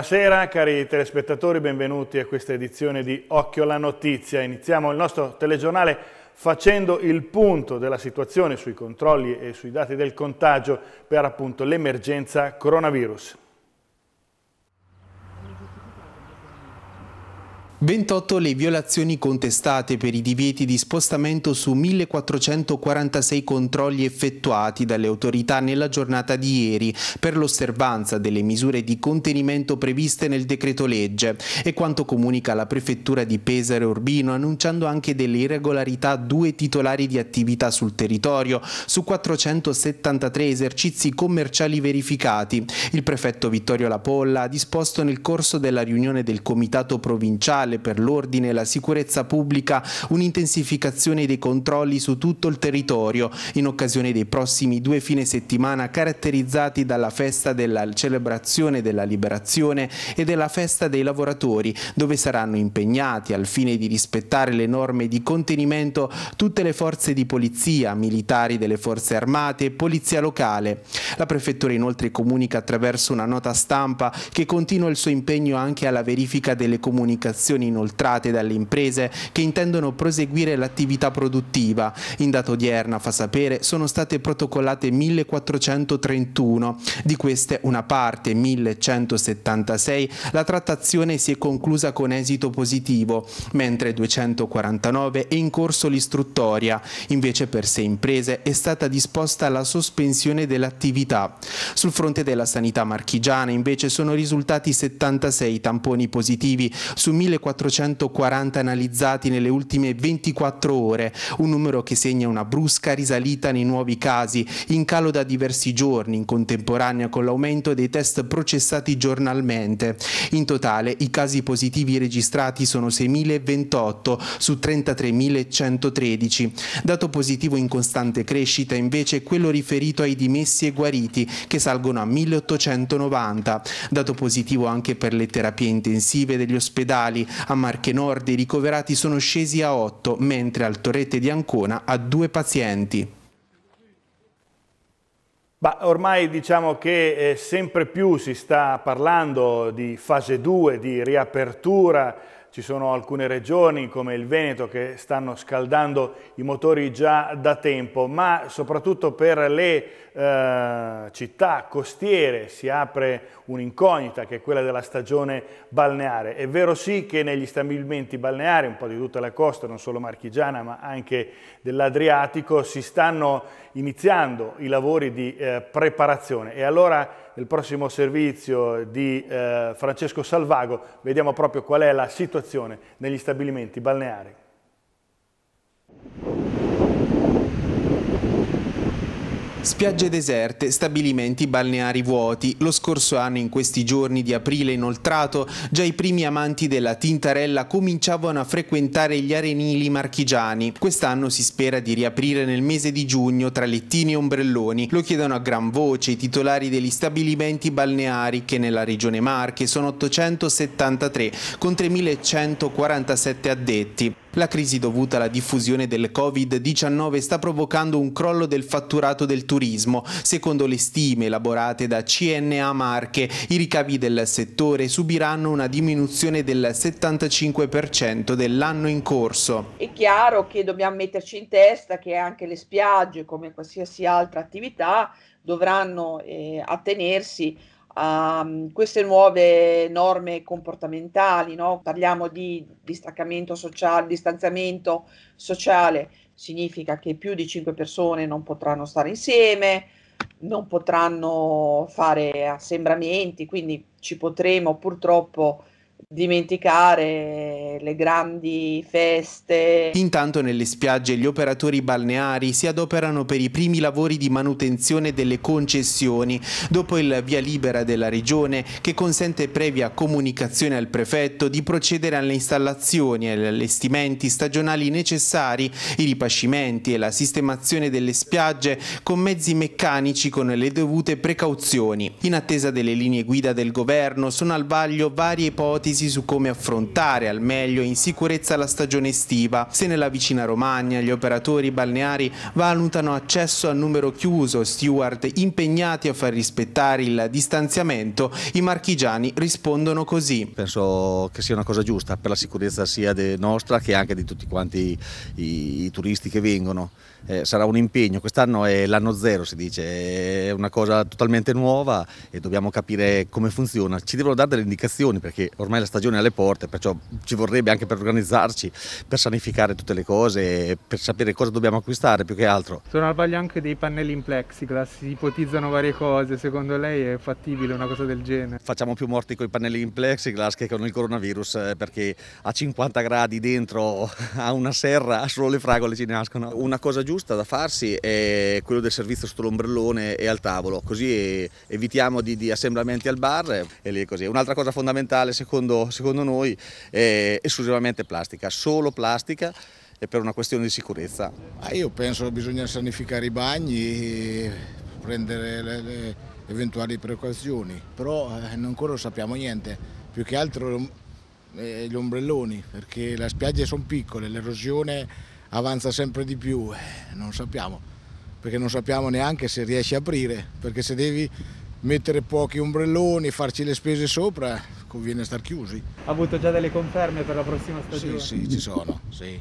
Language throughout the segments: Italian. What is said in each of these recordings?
Buonasera cari telespettatori, benvenuti a questa edizione di Occhio alla Notizia. Iniziamo il nostro telegiornale facendo il punto della situazione sui controlli e sui dati del contagio per l'emergenza coronavirus. 28 le violazioni contestate per i divieti di spostamento su 1446 controlli effettuati dalle autorità nella giornata di ieri per l'osservanza delle misure di contenimento previste nel decreto legge e quanto comunica la prefettura di Pesaro e Urbino annunciando anche delle irregolarità due titolari di attività sul territorio su 473 esercizi commerciali verificati. Il prefetto Vittorio Lapolla ha disposto nel corso della riunione del comitato provinciale Nazionale per l'Ordine e la Sicurezza Pubblica un'intensificazione dei controlli su tutto il territorio in occasione dei prossimi due fine settimana caratterizzati dalla festa della celebrazione della liberazione e della festa dei lavoratori, dove saranno impegnati al fine di rispettare le norme di contenimento tutte le forze di polizia, militari delle forze armate e polizia locale. La prefettura inoltre comunica attraverso una nota stampa che continua il suo impegno anche alla verifica delle comunicazioni informazioni inoltrate dalle imprese che intendono proseguire l'attività produttiva. In data odierna, fa sapere, sono state protocollate 1431, di queste una parte, 1176, la trattazione si è conclusa con esito positivo, mentre 249 è in corso l'istruttoria. Invece per sei imprese è stata disposta la sospensione dell'attività. Sul fronte della sanità marchigiana invece sono risultati 76 tamponi positivi su 1431 440 analizzati nelle ultime 24 ore, un numero che segna una brusca risalita nei nuovi casi, in calo da diversi giorni, in contemporanea con l'aumento dei test processati giornalmente. In totale i casi positivi registrati sono 6.028 su 33.113. Dato positivo in costante crescita invece è quello riferito ai dimessi e guariti, che salgono a 1.890. Dato positivo anche per le terapie intensive degli ospedali, a Marche Nord i ricoverati sono scesi a 8, mentre al Torrete di Ancona a 2 pazienti. Bah, ormai diciamo che eh, sempre più si sta parlando di fase 2, di riapertura ci sono alcune regioni come il Veneto che stanno scaldando i motori già da tempo, ma soprattutto per le eh, città costiere si apre un'incognita che è quella della stagione balneare. È vero sì che negli stabilimenti balneari, un po' di tutta la costa, non solo marchigiana ma anche dell'Adriatico, si stanno iniziando i lavori di eh, preparazione e allora nel prossimo servizio di eh, Francesco Salvago vediamo proprio qual è la situazione negli stabilimenti balneari. Spiagge deserte, stabilimenti balneari vuoti. Lo scorso anno, in questi giorni di aprile inoltrato, già i primi amanti della tintarella cominciavano a frequentare gli arenili marchigiani. Quest'anno si spera di riaprire nel mese di giugno tra lettini e ombrelloni. Lo chiedono a gran voce i titolari degli stabilimenti balneari che nella regione Marche sono 873 con 3.147 addetti. La crisi dovuta alla diffusione del Covid-19 sta provocando un crollo del fatturato del turismo turismo. Secondo le stime elaborate da CNA Marche, i ricavi del settore subiranno una diminuzione del 75% dell'anno in corso. È chiaro che dobbiamo metterci in testa che anche le spiagge, come qualsiasi altra attività, dovranno eh, attenersi a mm, queste nuove norme comportamentali, no? parliamo di distaccamento sociale, distanziamento sociale, significa che più di cinque persone non potranno stare insieme, non potranno fare assembramenti, quindi ci potremo purtroppo dimenticare le grandi feste. Intanto nelle spiagge gli operatori balneari si adoperano per i primi lavori di manutenzione delle concessioni, dopo il via libera della regione che consente previa comunicazione al prefetto di procedere alle installazioni e agli allestimenti stagionali necessari, i ripascimenti e la sistemazione delle spiagge con mezzi meccanici con le dovute precauzioni. In attesa delle linee guida del governo sono al vaglio varie ipotesi tesi su come affrontare al meglio e in sicurezza la stagione estiva, se nella vicina Romagna gli operatori balneari valutano accesso a numero chiuso, steward impegnati a far rispettare il distanziamento, i marchigiani rispondono così. Penso che sia una cosa giusta per la sicurezza sia nostra che anche di tutti quanti i, i turisti che vengono. Eh, sarà un impegno, quest'anno è l'anno zero si dice, è una cosa totalmente nuova e dobbiamo capire come funziona. Ci devono dare delle indicazioni perché ormai la stagione alle porte, perciò ci vorrebbe anche per organizzarci, per sanificare tutte le cose, per sapere cosa dobbiamo acquistare più che altro. Sono al vaglio anche dei pannelli in plexiglass, si ipotizzano varie cose, secondo lei è fattibile una cosa del genere? Facciamo più morti con i pannelli in plexiglass che con il coronavirus eh, perché a 50 gradi dentro a una serra solo le fragole ci nascono. Una cosa giusta da farsi è quello del servizio sotto l'ombrellone e al tavolo, così eh, evitiamo di, di assembramenti al bar eh, e lì così. Un'altra cosa fondamentale secondo secondo, noi è esclusivamente plastica, solo plastica e per una questione di sicurezza. Ah, io penso che bisogna sanificare i bagni, prendere le, le eventuali precauzioni, però eh, ancora non sappiamo niente, più che altro eh, gli ombrelloni, perché le spiagge sono piccole, l'erosione avanza sempre di più, eh, non sappiamo, perché non sappiamo neanche se riesci a aprire, perché se devi mettere pochi ombrelloni, farci le spese sopra, conviene star chiusi. Ha avuto già delle conferme per la prossima stagione? Sì, sì, ci sono, sì,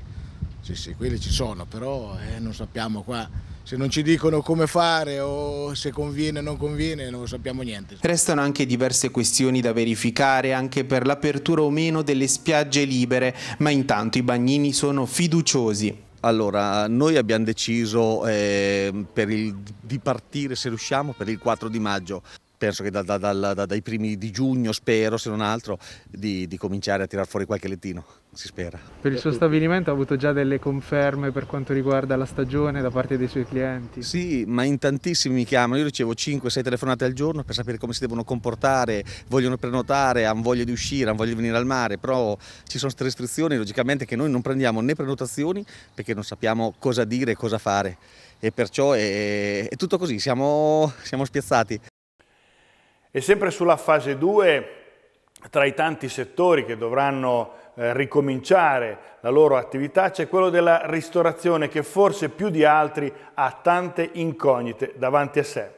sì, sì quelli ci sono, però eh, non sappiamo qua se non ci dicono come fare o se conviene o non conviene non sappiamo niente. Restano anche diverse questioni da verificare anche per l'apertura o meno delle spiagge libere, ma intanto i bagnini sono fiduciosi. Allora, noi abbiamo deciso eh, il, di partire, se riusciamo, per il 4 di maggio penso che da, da, da, dai primi di giugno, spero se non altro, di, di cominciare a tirar fuori qualche lettino, si spera. Per il suo stabilimento ha avuto già delle conferme per quanto riguarda la stagione da parte dei suoi clienti? Sì, ma in tantissimi mi chiamano, io ricevo 5-6 telefonate al giorno per sapere come si devono comportare, vogliono prenotare, hanno voglia di uscire, hanno voglia di venire al mare, però ci sono queste restrizioni logicamente che noi non prendiamo né prenotazioni perché non sappiamo cosa dire e cosa fare e perciò è, è tutto così, siamo, siamo spiazzati. E sempre sulla fase 2, tra i tanti settori che dovranno eh, ricominciare la loro attività, c'è quello della ristorazione che forse più di altri ha tante incognite davanti a sé.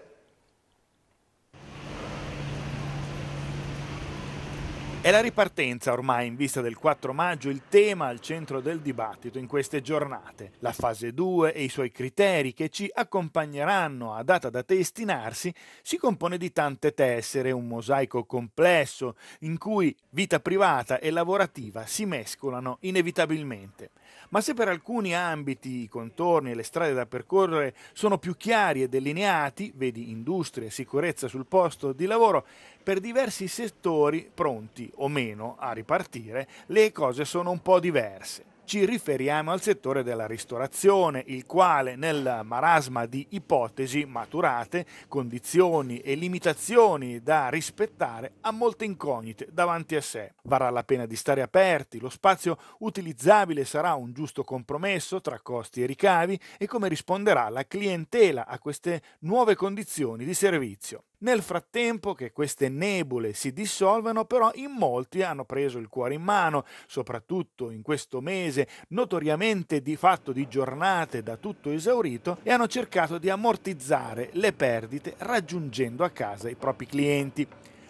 È la ripartenza ormai in vista del 4 maggio il tema al centro del dibattito in queste giornate, la fase 2 e i suoi criteri che ci accompagneranno a data da destinarsi si compone di tante tessere, un mosaico complesso in cui vita privata e lavorativa si mescolano inevitabilmente ma se per alcuni ambiti i contorni e le strade da percorrere sono più chiari e delineati, vedi industria e sicurezza sul posto di lavoro, per diversi settori, pronti o meno a ripartire, le cose sono un po' diverse ci riferiamo al settore della ristorazione, il quale nel marasma di ipotesi maturate, condizioni e limitazioni da rispettare ha molte incognite davanti a sé. Varrà la pena di stare aperti, lo spazio utilizzabile sarà un giusto compromesso tra costi e ricavi e come risponderà la clientela a queste nuove condizioni di servizio. Nel frattempo che queste nebule si dissolvano, però in molti hanno preso il cuore in mano, soprattutto in questo mese notoriamente di fatto di giornate da tutto esaurito, e hanno cercato di ammortizzare le perdite raggiungendo a casa i propri clienti.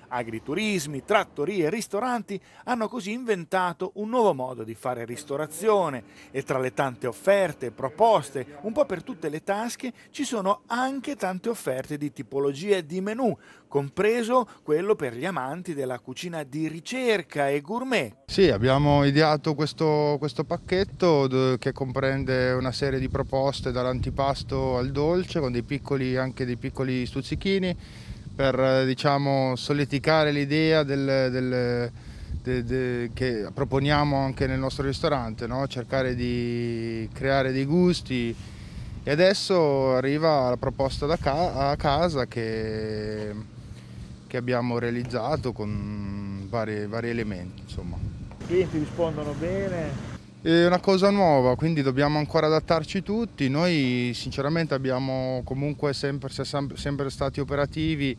Agriturismi, trattorie, e ristoranti hanno così inventato un nuovo modo di fare ristorazione e tra le tante offerte e proposte, un po' per tutte le tasche, ci sono anche tante offerte di tipologie di menù, compreso quello per gli amanti della cucina di ricerca e gourmet. Sì, abbiamo ideato questo, questo pacchetto che comprende una serie di proposte dall'antipasto al dolce con dei piccoli, anche dei piccoli stuzzichini per eh, diciamo, solidificare l'idea del, del, de, de, che proponiamo anche nel nostro ristorante, no? cercare di creare dei gusti e adesso arriva la proposta da ca a casa che, che, abbiamo realizzato con vari, vari elementi. Insomma. I clienti rispondono bene, è una cosa nuova, quindi dobbiamo ancora adattarci tutti. Noi sinceramente abbiamo comunque sempre, sempre stati operativi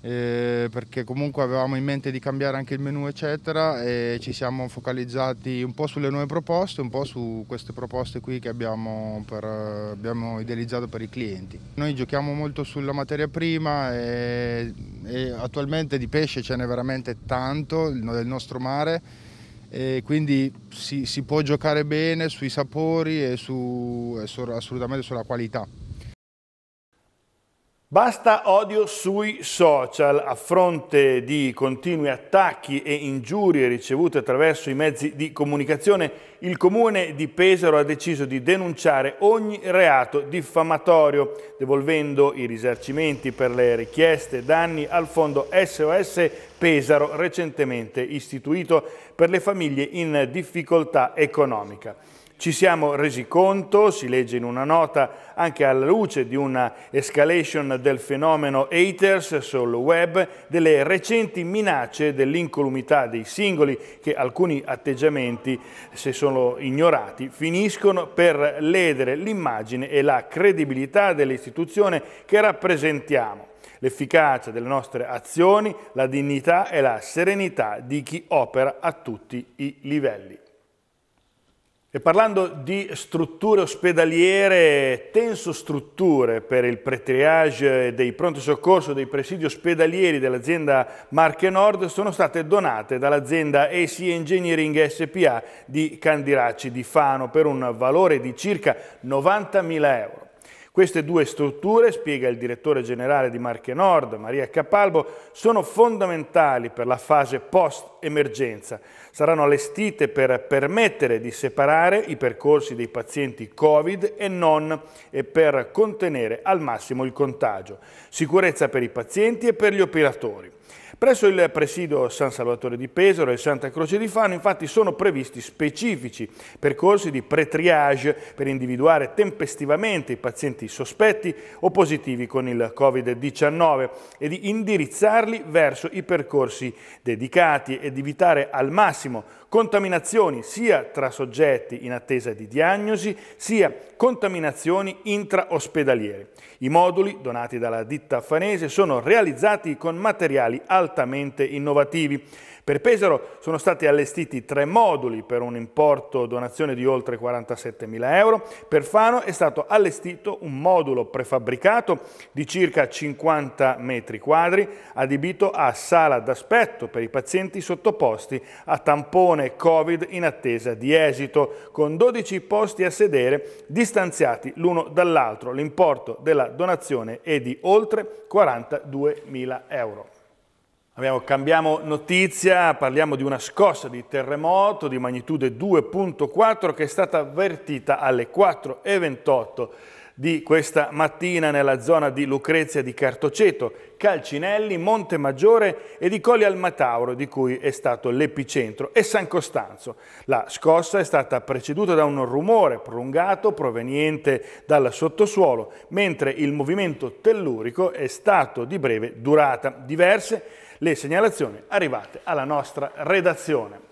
eh, perché comunque avevamo in mente di cambiare anche il menu eccetera e ci siamo focalizzati un po' sulle nuove proposte, un po' su queste proposte qui che abbiamo, per, abbiamo idealizzato per i clienti. Noi giochiamo molto sulla materia prima e, e attualmente di pesce ce n'è veramente tanto nel nostro mare e quindi si, si, può giocare bene sui sapori e, su, assolutamente sulla qualità. Basta odio sui social a fronte di continui attacchi e ingiurie ricevute attraverso i mezzi di comunicazione. Il comune di Pesaro ha deciso di denunciare ogni reato diffamatorio, devolvendo i risarcimenti per le richieste danni al fondo SOS Pesaro recentemente istituito per le famiglie in difficoltà economica. Ci siamo resi conto, si legge in una nota, anche alla luce di una escalation del fenomeno haters sul web, delle recenti minacce dell'incolumità dei singoli che alcuni atteggiamenti, se sono ignorati, finiscono per ledere l'immagine e la credibilità dell'istituzione che rappresentiamo l'efficacia delle nostre azioni, la dignità e la serenità di chi opera a tutti i livelli. E parlando di strutture ospedaliere, tenso strutture per il pre pretriage dei pronti soccorso dei presidi ospedalieri dell'azienda Marche Nord sono state donate dall'azienda AC Engineering SPA di Candiracci di Fano per un valore di circa 90.000 euro. Queste due strutture, spiega il direttore generale di Marche Nord, Maria Capalbo, sono fondamentali per la fase post-emergenza. Saranno allestite per permettere di separare i percorsi dei pazienti Covid e non e per contenere al massimo il contagio. Sicurezza per i pazienti e per gli operatori. Presso il presidio San Salvatore di Pesaro e Santa Croce di Fano infatti sono previsti specifici percorsi di pre-triage per individuare tempestivamente i pazienti sospetti o positivi con il Covid-19 e di indirizzarli verso i percorsi dedicati ed evitare al massimo contaminazioni sia tra soggetti in attesa di diagnosi sia contaminazioni intraospedaliere. I moduli donati dalla ditta fanese sono realizzati con materiali alternativi altamente innovativi. Per Pesaro sono stati allestiti tre moduli per un importo donazione di oltre 47 mila euro. Per Fano è stato allestito un modulo prefabbricato di circa 50 metri quadri, adibito a sala d'aspetto per i pazienti sottoposti a tampone Covid in attesa di esito, con 12 posti a sedere distanziati l'uno dall'altro. L'importo della donazione è di oltre 42 mila euro. Abbiamo, cambiamo notizia, parliamo di una scossa di terremoto di magnitudo 2.4 che è stata avvertita alle 4.28 di questa mattina nella zona di Lucrezia di Cartoceto, Calcinelli, Monte Maggiore e di Colli al Matauro, di cui è stato l'epicentro, e San Costanzo. La scossa è stata preceduta da un rumore prolungato proveniente dal sottosuolo, mentre il movimento tellurico è stato di breve durata. Diverse le segnalazioni arrivate alla nostra redazione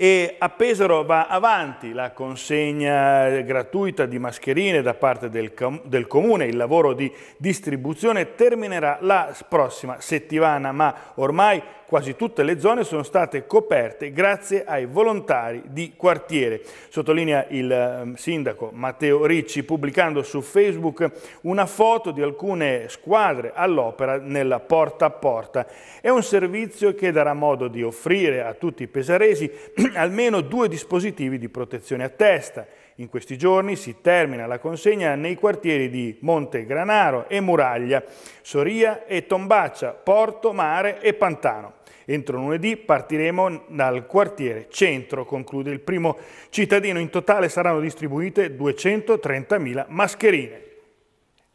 e a Pesaro va avanti la consegna gratuita di mascherine da parte del, com del Comune, il lavoro di distribuzione terminerà la prossima settimana, ma ormai quasi tutte le zone sono state coperte grazie ai volontari di quartiere. Sottolinea il ehm, sindaco Matteo Ricci pubblicando su Facebook una foto di alcune squadre all'opera nella porta a porta. È un servizio che darà modo di offrire a tutti i pesaresi almeno due dispositivi di protezione a testa. In questi giorni si termina la consegna nei quartieri di Monte Granaro e Muraglia, Soria e Tombaccia, Porto, Mare e Pantano. Entro lunedì partiremo dal quartiere centro, conclude il primo cittadino. In totale saranno distribuite 230.000 mascherine.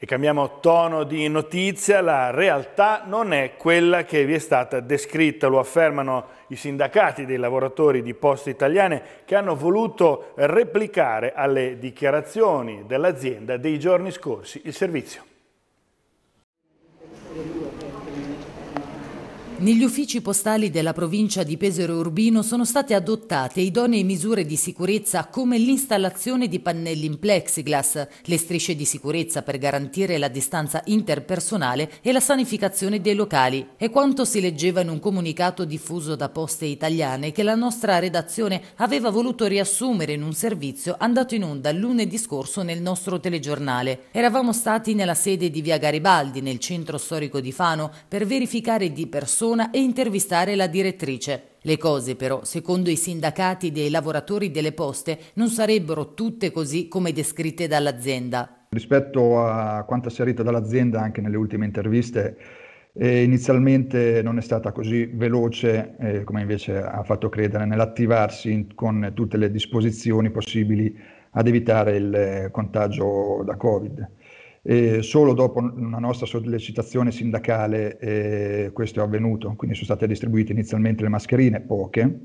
E cambiamo tono di notizia, la realtà non è quella che vi è stata descritta, lo affermano i sindacati dei lavoratori di Poste Italiane che hanno voluto replicare alle dichiarazioni dell'azienda dei giorni scorsi il servizio. Negli uffici postali della provincia di Pesero Urbino sono state adottate idonee misure di sicurezza come l'installazione di pannelli in plexiglass, le strisce di sicurezza per garantire la distanza interpersonale e la sanificazione dei locali. È quanto si leggeva in un comunicato diffuso da Poste Italiane che la nostra redazione aveva voluto riassumere in un servizio andato in onda lunedì scorso nel nostro telegiornale. Eravamo stati nella sede di Via Garibaldi, nel centro storico di Fano, per verificare di persona persona e intervistare la direttrice. Le cose però, secondo i sindacati dei lavoratori delle poste, non sarebbero tutte così come descritte dall'azienda. Rispetto a quanto asserito dall'azienda anche nelle ultime interviste, eh, inizialmente non è stata così veloce eh, come invece ha fatto credere nell'attivarsi in, con tutte le disposizioni possibili ad evitare il eh, contagio da Covid. E solo dopo una nostra sollecitazione sindacale eh, questo è avvenuto, quindi sono state distribuite inizialmente le mascherine, poche,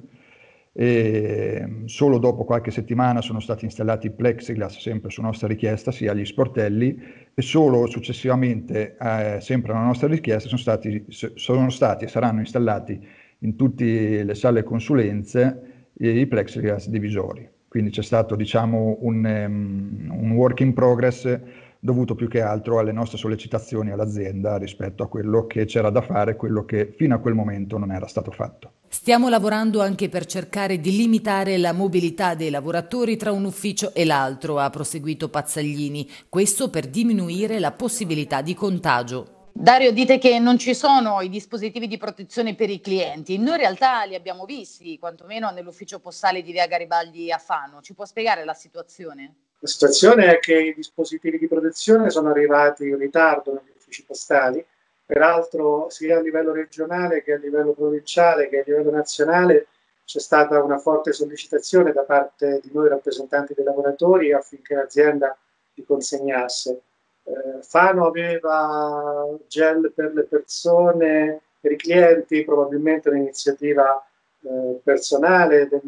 e solo dopo qualche settimana sono stati installati i plexiglass, sempre su nostra richiesta, sia agli sportelli, e solo successivamente, eh, sempre alla nostra richiesta, sono stati, sono stati, e saranno installati in tutte le sale consulenze eh, i plexiglass divisori. Quindi c'è stato diciamo, un, um, un work in progress dovuto più che altro alle nostre sollecitazioni all'azienda rispetto a quello che c'era da fare, quello che fino a quel momento non era stato fatto. Stiamo lavorando anche per cercare di limitare la mobilità dei lavoratori tra un ufficio e l'altro, ha proseguito Pazzaglini, questo per diminuire la possibilità di contagio. Dario, dite che non ci sono i dispositivi di protezione per i clienti. Noi in realtà li abbiamo visti, quantomeno nell'ufficio postale di Via Garibaldi a Fano. Ci può spiegare la situazione? La situazione è che i dispositivi di protezione sono arrivati in ritardo negli uffici postali, peraltro sia a livello regionale che a livello provinciale che a livello nazionale c'è stata una forte sollecitazione da parte di noi rappresentanti dei lavoratori affinché l'azienda li consegnasse. Eh, Fano aveva gel per le persone, per i clienti, probabilmente un'iniziativa eh, personale del,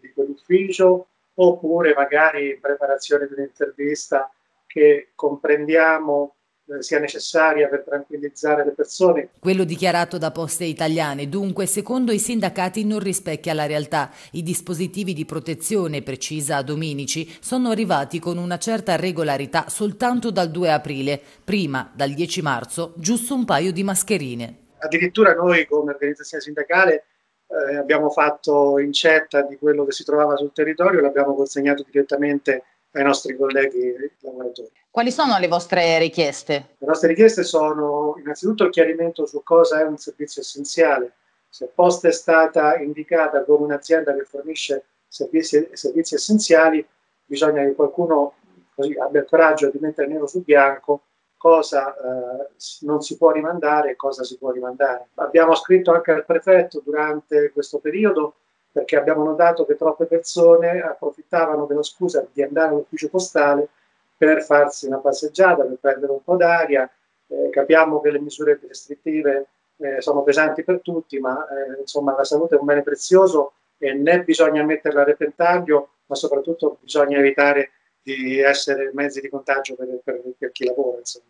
di quell'ufficio, oppure magari in preparazione di un'intervista che comprendiamo eh, sia necessaria per tranquillizzare le persone. Quello dichiarato da Poste Italiane, dunque, secondo i sindacati non rispecchia la realtà. I dispositivi di protezione, precisa Dominici, sono arrivati con una certa regolarità soltanto dal 2 aprile, prima dal 10 marzo, giusto un paio di mascherine. Addirittura noi come organizzazione sindacale eh, abbiamo fatto incetta di quello che si trovava sul territorio e l'abbiamo consegnato direttamente ai nostri colleghi lavoratori. Quali sono le vostre richieste? Le nostre richieste sono innanzitutto il chiarimento su cosa è un servizio essenziale. Se Posta è stata indicata come un'azienda che fornisce servizi, servizi essenziali, bisogna che qualcuno così, abbia il coraggio di mettere nero su bianco cosa eh, non si può rimandare e cosa si può rimandare. Abbiamo scritto anche al prefetto durante questo periodo perché abbiamo notato che troppe persone approfittavano della scusa di andare all'ufficio postale per farsi una passeggiata, per prendere un po' d'aria. Eh, capiamo che le misure restrittive eh, sono pesanti per tutti, ma eh, insomma la salute è un bene prezioso e né bisogna metterla a repentaglio, ma soprattutto bisogna evitare di essere mezzi di contagio per, per, per chi lavora. Insomma.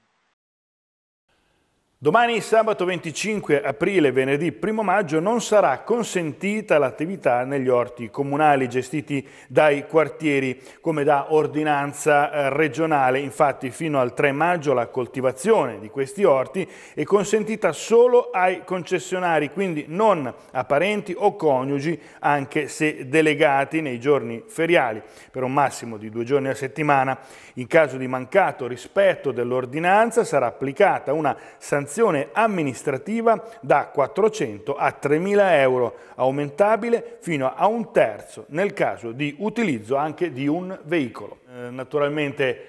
Domani sabato 25 aprile venerdì 1 maggio non sarà consentita l'attività negli orti comunali gestiti dai quartieri come da ordinanza eh, regionale. Infatti fino al 3 maggio la coltivazione di questi orti è consentita solo ai concessionari, quindi non a parenti o coniugi anche se delegati nei giorni feriali per un massimo di due giorni a settimana. In caso di mancato rispetto dell'ordinanza sarà applicata una sanzione sanzione amministrativa da 400 a 3.000 euro, aumentabile fino a un terzo nel caso di utilizzo anche di un veicolo. Eh, naturalmente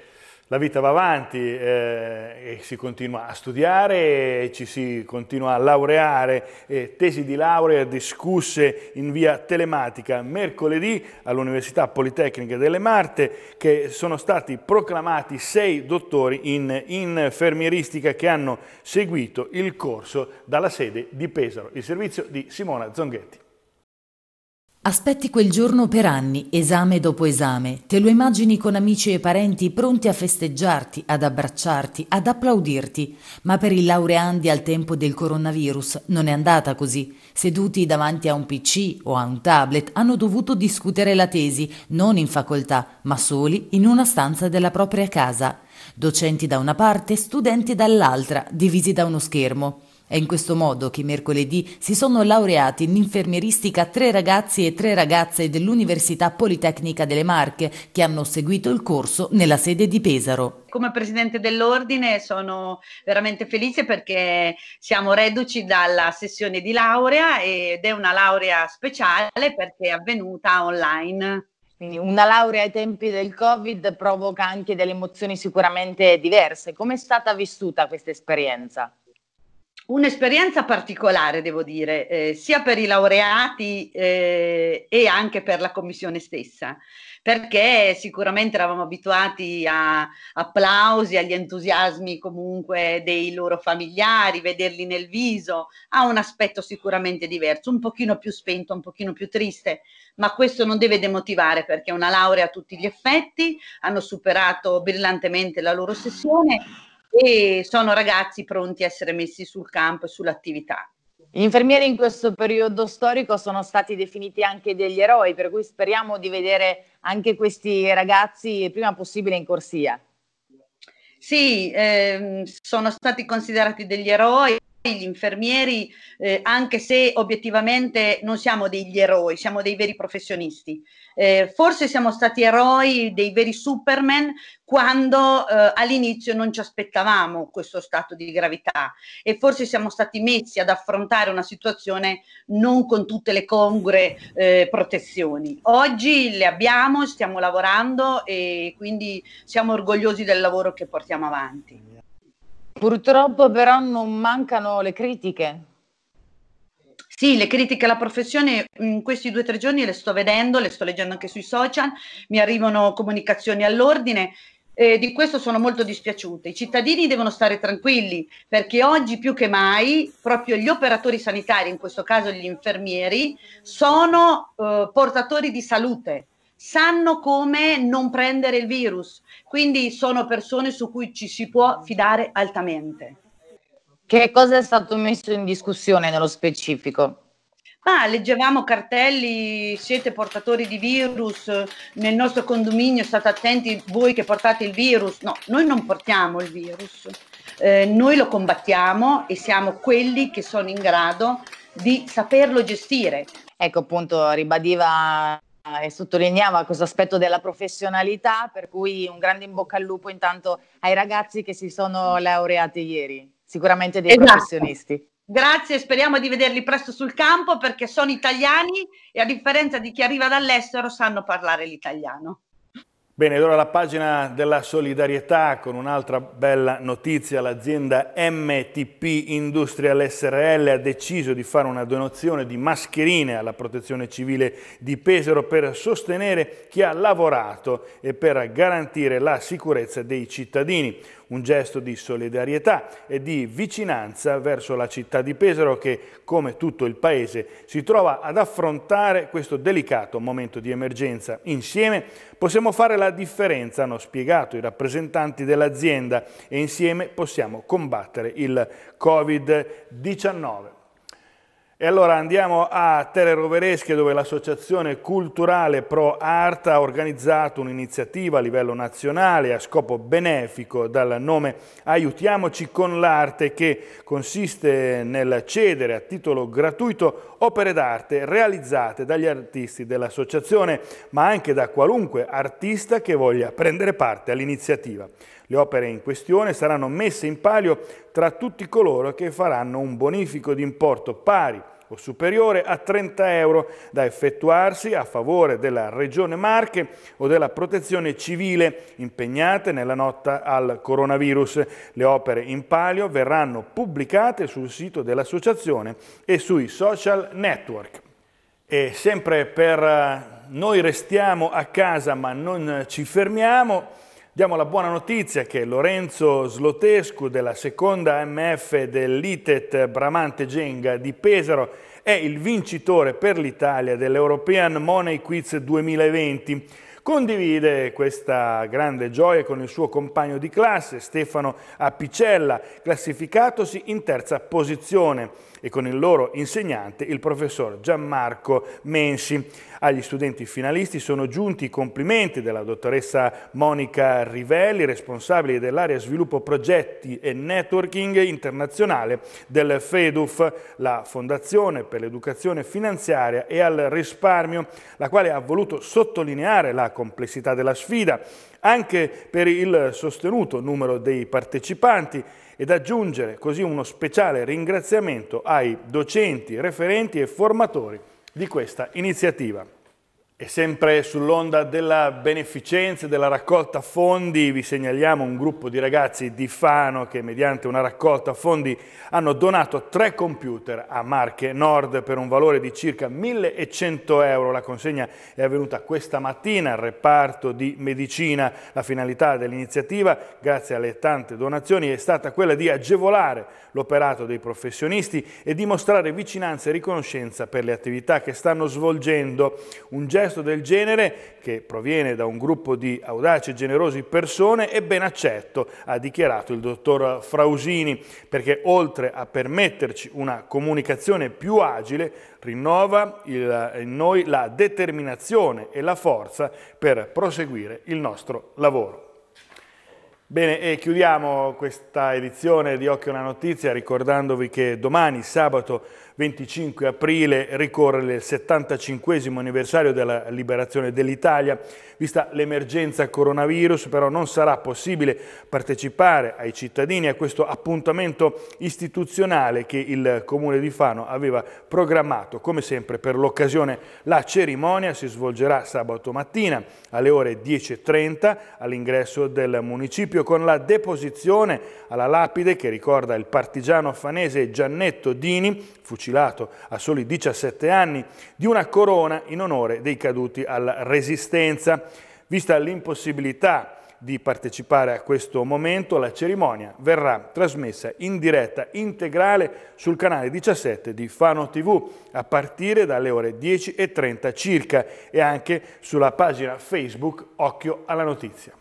la vita va avanti eh, e si continua a studiare, ci si continua a laureare, eh, tesi di laurea discusse in via telematica mercoledì all'Università Politecnica delle Marte che sono stati proclamati sei dottori in infermieristica che hanno seguito il corso dalla sede di Pesaro, il servizio di Simona Zonghetti. Aspetti quel giorno per anni, esame dopo esame, te lo immagini con amici e parenti pronti a festeggiarti, ad abbracciarti, ad applaudirti, ma per i laureandi al tempo del coronavirus non è andata così. Seduti davanti a un PC o a un tablet hanno dovuto discutere la tesi, non in facoltà, ma soli in una stanza della propria casa. Docenti da una parte, studenti dall'altra, divisi da uno schermo. È in questo modo che mercoledì si sono laureati in infermieristica tre ragazzi e tre ragazze dell'Università Politecnica delle Marche che hanno seguito il corso nella sede di Pesaro. Come presidente dell'ordine sono veramente felice perché siamo reduci dalla sessione di laurea ed è una laurea speciale perché è avvenuta online. Quindi una laurea ai tempi del Covid provoca anche delle emozioni sicuramente diverse. Come è stata vissuta questa esperienza? un'esperienza particolare, devo dire, eh, sia per i laureati eh, e anche per la commissione stessa, perché sicuramente eravamo abituati a applausi, agli entusiasmi comunque dei loro familiari, vederli nel viso, ha un aspetto sicuramente diverso, un pochino più spento, un pochino più triste, ma questo non deve demotivare perché è una laurea a tutti gli effetti, hanno superato brillantemente la loro sessione e sono ragazzi pronti a essere messi sul campo e sull'attività. Gli infermieri in questo periodo storico sono stati definiti anche degli eroi, per cui speriamo di vedere anche questi ragazzi il prima possibile in corsia. Sì, ehm, sono stati considerati degli eroi stati gli infermieri, eh, anche se obiettivamente non siamo degli eroi, siamo dei veri professionisti. Eh, forse siamo stati eroi, dei veri Superman, quando eh, all'inizio non ci aspettavamo questo stato di gravità e forse siamo stati messi ad affrontare una situazione non con tutte le congure eh, protezioni. Oggi le abbiamo, stiamo lavorando e quindi siamo orgogliosi del lavoro che portiamo avanti. Purtroppo però non mancano le critiche. Sì, le critiche alla professione in questi due o tre giorni le sto vedendo, le sto leggendo anche sui social, mi arrivano comunicazioni all'ordine. Eh, di questo sono molto dispiaciute. I cittadini devono stare tranquilli perché oggi più che mai proprio gli operatori sanitari, in questo caso gli infermieri, sono eh, portatori di salute sanno come non prendere il virus, quindi sono persone su cui ci si può fidare altamente. Che cosa è stato messo in discussione nello specifico? Ma leggevamo cartelli, siete portatori di virus, nel nostro condominio state attenti voi che portate il virus. No, noi non portiamo il virus, eh, noi lo combattiamo e siamo quelli che sono in grado di saperlo gestire. Ecco appunto, ribadiva eh, e sottolineava questo aspetto della professionalità, per cui un grande in bocca al lupo intanto ai ragazzi che si sono laureati ieri, sicuramente dei esatto. professionisti. Grazie, speriamo di vederli presto sul campo perché sono italiani e a differenza di chi arriva dall'estero sanno parlare l'italiano. Bene, allora la pagina della solidarietà con un'altra bella notizia. L'azienda MTP Industrial SRL ha deciso di fare una donazione di mascherine alla protezione civile di Pesaro per sostenere chi ha lavorato e per garantire la sicurezza dei cittadini un gesto di solidarietà e di vicinanza verso la città di Pesaro che, come tutto il Paese, si trova ad affrontare questo delicato momento di emergenza. Insieme possiamo fare la differenza, hanno spiegato i rappresentanti dell'azienda, e insieme possiamo combattere il Covid-19. E allora andiamo a Terre Roveresche dove l'Associazione Culturale Pro Art ha organizzato un'iniziativa a livello nazionale a scopo benefico dal nome Aiutiamoci con l'arte che consiste nel cedere a titolo gratuito opere d'arte realizzate dagli artisti dell'associazione ma anche da qualunque artista che voglia prendere parte all'iniziativa. Le opere in questione saranno messe in palio tra tutti coloro che faranno un bonifico di importo pari o superiore a 30 euro da effettuarsi a favore della Regione Marche o della Protezione Civile impegnate nella lotta al coronavirus. Le opere in palio verranno pubblicate sul sito dell'associazione e sui social network. E sempre per eh, noi restiamo a casa ma non ci fermiamo, Diamo la buona notizia che Lorenzo Slotescu della seconda MF dell'ITET Bramante Genga di Pesaro è il vincitore per l'Italia dell'European Money Quiz 2020. Condivide questa grande gioia con il suo compagno di classe Stefano Apicella, classificatosi in terza posizione e con il loro insegnante, il professor Gianmarco Mensi. Agli studenti finalisti sono giunti i complimenti della dottoressa Monica Rivelli, responsabile dell'area sviluppo progetti e networking internazionale del FEDUF, la Fondazione per l'Educazione Finanziaria e al Risparmio, la quale ha voluto sottolineare la complessità della sfida, anche per il sostenuto numero dei partecipanti ed aggiungere così uno speciale ringraziamento ai docenti, referenti e formatori di questa iniziativa. E sempre sull'onda della beneficenza e della raccolta fondi vi segnaliamo un gruppo di ragazzi di Fano che mediante una raccolta fondi hanno donato tre computer a Marche Nord per un valore di circa 1100 euro. La consegna è avvenuta questa mattina al reparto di medicina. La finalità dell'iniziativa, grazie alle tante donazioni, è stata quella di agevolare l'operato dei professionisti e dimostrare vicinanza e riconoscenza per le attività che stanno svolgendo. Un gesto contesto del genere, che proviene da un gruppo di audaci e generosi persone, è ben accetto, ha dichiarato il dottor Frausini, perché oltre a permetterci una comunicazione più agile, rinnova il, in noi la determinazione e la forza per proseguire il nostro lavoro. Bene, e chiudiamo questa edizione di Occhio una Notizia ricordandovi che domani, sabato 25 aprile ricorre il 75 anniversario della liberazione dell'Italia. Vista l'emergenza coronavirus però non sarà possibile partecipare ai cittadini a questo appuntamento istituzionale che il Comune di Fano aveva programmato. Come sempre per l'occasione la cerimonia si svolgerà sabato mattina alle ore 10.30 all'ingresso del municipio con la deposizione alla lapide che ricorda il partigiano fanese Giannetto Dini, fucilato fucilato a soli 17 anni, di una corona in onore dei caduti alla Resistenza. Vista l'impossibilità di partecipare a questo momento, la cerimonia verrà trasmessa in diretta integrale sul canale 17 di Fano TV a partire dalle ore 10.30 circa e anche sulla pagina Facebook Occhio alla Notizia.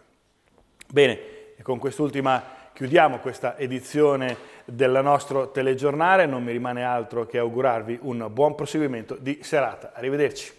Bene, e con quest'ultima Chiudiamo questa edizione del nostro telegiornale, non mi rimane altro che augurarvi un buon proseguimento di serata. Arrivederci.